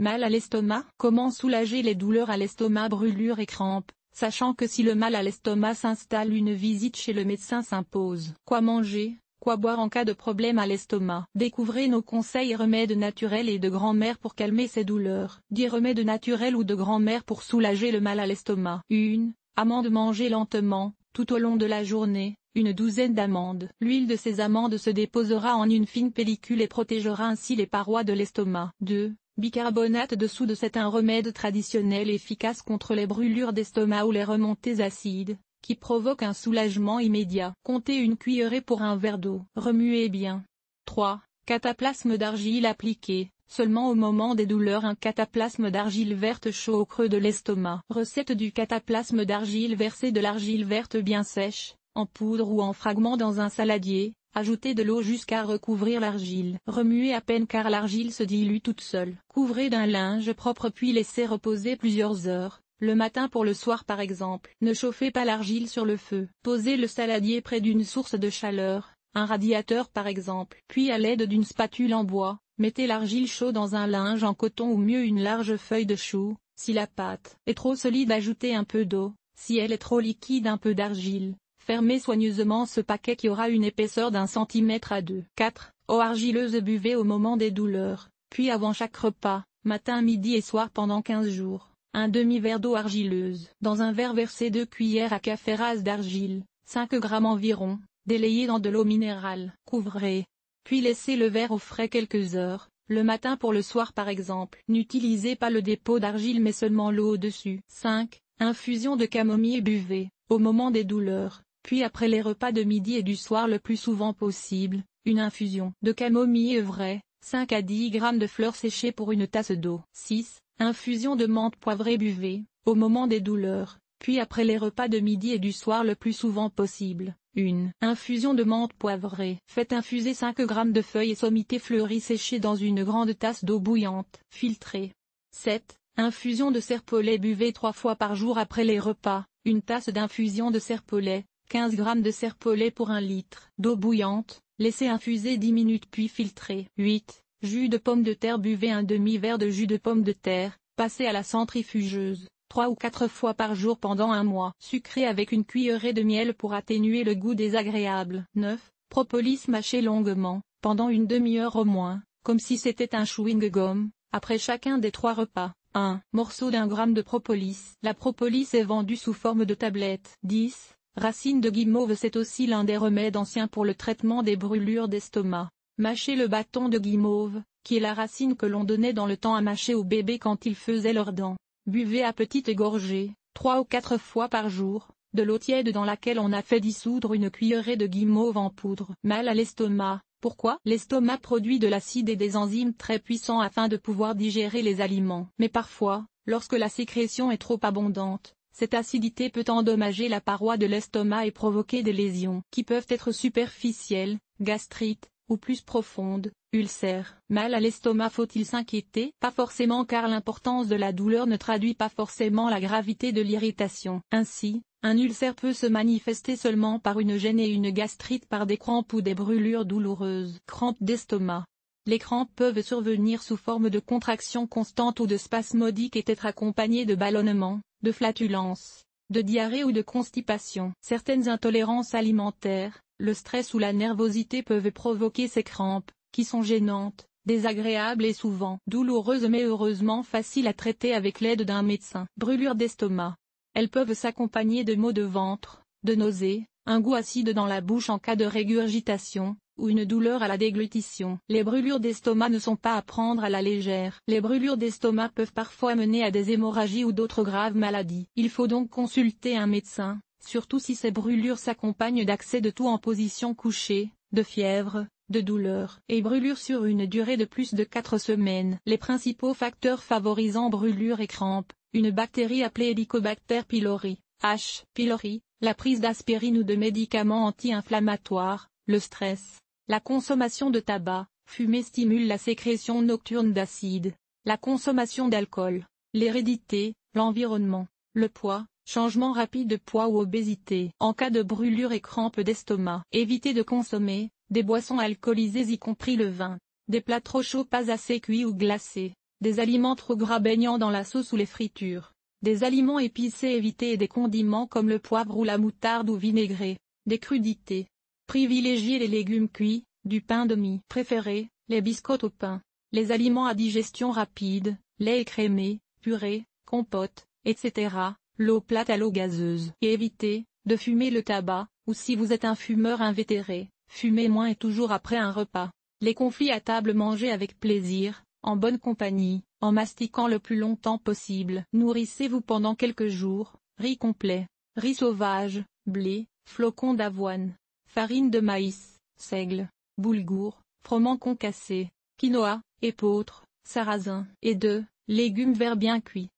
Mal à l'estomac Comment soulager les douleurs à l'estomac Brûlures et crampes, sachant que si le mal à l'estomac s'installe une visite chez le médecin s'impose. Quoi manger Quoi boire en cas de problème à l'estomac Découvrez nos conseils et remèdes naturels et de grand-mère pour calmer ces douleurs. 10 remèdes naturels ou de grand-mère pour soulager le mal à l'estomac. 1. Amande manger lentement, tout au long de la journée, une douzaine d'amandes. L'huile de ces amandes se déposera en une fine pellicule et protégera ainsi les parois de l'estomac. 2. Bicarbonate de soude c'est un remède traditionnel efficace contre les brûlures d'estomac ou les remontées acides, qui provoque un soulagement immédiat. Comptez une cuillerée pour un verre d'eau. Remuez bien. 3. Cataplasme d'argile appliqué, seulement au moment des douleurs un cataplasme d'argile verte chaud au creux de l'estomac. Recette du cataplasme d'argile versé de l'argile verte bien sèche, en poudre ou en fragments dans un saladier, Ajoutez de l'eau jusqu'à recouvrir l'argile. Remuez à peine car l'argile se dilue toute seule. Couvrez d'un linge propre puis laissez reposer plusieurs heures, le matin pour le soir par exemple. Ne chauffez pas l'argile sur le feu. Posez le saladier près d'une source de chaleur, un radiateur par exemple. Puis à l'aide d'une spatule en bois, mettez l'argile chaud dans un linge en coton ou mieux une large feuille de chou. Si la pâte est trop solide ajoutez un peu d'eau, si elle est trop liquide un peu d'argile, Fermez soigneusement ce paquet qui aura une épaisseur d'un centimètre à deux. 4. Eau argileuse buvée au moment des douleurs, puis avant chaque repas, matin, midi et soir pendant 15 jours. Un demi-verre d'eau argileuse. Dans un verre versé deux cuillères à café rase d'argile, 5 grammes environ, délayé dans de l'eau minérale. Couvrez. Puis laissez le verre au frais quelques heures, le matin pour le soir par exemple. N'utilisez pas le dépôt d'argile mais seulement l'eau au-dessus. 5. Infusion de camomille buvée, au moment des douleurs, puis après les repas de midi et du soir le plus souvent possible, une infusion de camomille œuvrée, 5 à 10 g de fleurs séchées pour une tasse d'eau. 6. Infusion de menthe poivrée buvée, au moment des douleurs, puis après les repas de midi et du soir le plus souvent possible. une Infusion de menthe poivrée. Faites infuser 5 g de feuilles et sommités fleuries séchées dans une grande tasse d'eau bouillante, filtrée. 7. Infusion de serpolet buvée 3 fois par jour après les repas, une tasse d'infusion de serpolet, 15 g de serpolet pour 1 litre d'eau bouillante, laissez infuser 10 minutes puis filtrer. 8. Jus de pomme de terre Buvez un demi-verre de jus de pomme de terre, passez à la centrifugeuse, 3 ou 4 fois par jour pendant un mois. sucré avec une cuillerée de miel pour atténuer le goût désagréable. 9. Propolis mâché longuement, pendant une demi-heure au moins, comme si c'était un chewing-gum, après chacun des trois repas. 1. Morceau d'un gramme de propolis. La propolis est vendue sous forme de tablette. 10. Racine de guimauve c'est aussi l'un des remèdes anciens pour le traitement des brûlures d'estomac. Mâcher le bâton de guimauve, qui est la racine que l'on donnait dans le temps à mâcher aux bébés quand ils faisaient leurs dents. Buvez à petites gorgées, trois ou quatre fois par jour, de l'eau tiède dans laquelle on a fait dissoudre une cuillerée de guimauve en poudre. Mal à l'estomac. Pourquoi L'estomac produit de l'acide et des enzymes très puissants afin de pouvoir digérer les aliments. Mais parfois, lorsque la sécrétion est trop abondante, cette acidité peut endommager la paroi de l'estomac et provoquer des lésions qui peuvent être superficielles, gastrites, ou plus profondes, ulcères. Mal à l'estomac faut-il s'inquiéter Pas forcément car l'importance de la douleur ne traduit pas forcément la gravité de l'irritation. Ainsi, un ulcère peut se manifester seulement par une gêne et une gastrite par des crampes ou des brûlures douloureuses. Crampes d'estomac les crampes peuvent survenir sous forme de contractions constantes ou de spasmodiques et être accompagnées de ballonnements, de flatulence, de diarrhée ou de constipation. Certaines intolérances alimentaires, le stress ou la nervosité peuvent provoquer ces crampes, qui sont gênantes, désagréables et souvent douloureuses mais heureusement faciles à traiter avec l'aide d'un médecin. Brûlures d'estomac. Elles peuvent s'accompagner de maux de ventre, de nausées, un goût acide dans la bouche en cas de régurgitation, ou une douleur à la déglutition. Les brûlures d'estomac ne sont pas à prendre à la légère. Les brûlures d'estomac peuvent parfois mener à des hémorragies ou d'autres graves maladies. Il faut donc consulter un médecin, surtout si ces brûlures s'accompagnent d'accès de tout en position couchée, de fièvre, de douleur et brûlures sur une durée de plus de 4 semaines. Les principaux facteurs favorisant brûlures et crampes, une bactérie appelée Helicobacter pylori, H. pylori, la prise d'aspirine ou de médicaments anti-inflammatoires, le stress, la consommation de tabac, fumée stimule la sécrétion nocturne d'acide. La consommation d'alcool, l'hérédité, l'environnement, le poids, changement rapide de poids ou obésité. En cas de brûlure et crampe d'estomac, évitez de consommer des boissons alcoolisées y compris le vin, des plats trop chauds pas assez cuits ou glacés, des aliments trop gras baignant dans la sauce ou les fritures, des aliments épicés évités et des condiments comme le poivre ou la moutarde ou vinaigré. des crudités, Privilégiez les légumes cuits, du pain de mie préféré, les biscottes au pain, les aliments à digestion rapide, lait écrémé, purée, compote, etc., l'eau plate à l'eau gazeuse. Et évitez, de fumer le tabac, ou si vous êtes un fumeur invétéré, fumez moins et toujours après un repas. Les conflits à table Mangez avec plaisir, en bonne compagnie, en mastiquant le plus longtemps possible. Nourrissez-vous pendant quelques jours, riz complet, riz sauvage, blé, flocons d'avoine, farine de maïs, seigle, boulgour, froment concassé, quinoa, épeautre, sarrasin et de légumes verts bien cuits.